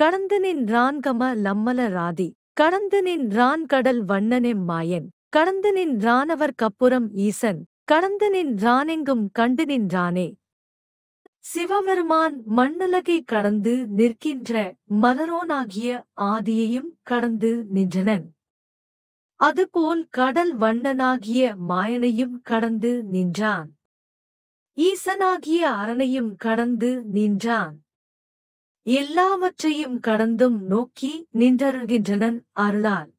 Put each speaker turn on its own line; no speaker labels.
கடந்தனின் ரான்கம லம்மல ராதி கடந்தனின் Ron கடல் வண்ணனே மாயன் கடந்தனின் ரானவர் கப்புரம் ஈசன் கடந்தனின் ரானெங்கும் கண்டு நின்றானே சிவபெருமான் மண்ணுலகை கடந்து நிற்கின்ற மலரோனாகிய ஆதியையும் கடந்து நின்றனன் அதுபோல் கடல் வண்ணனாகிய மாயனையும் கடந்து நின்றான் ஈசனாகிய அரணையும் கடந்து நின்றான் எல்லாவற்றையும் கடந்தும் நோக்கி நின்றருகின்றனன் அருளால்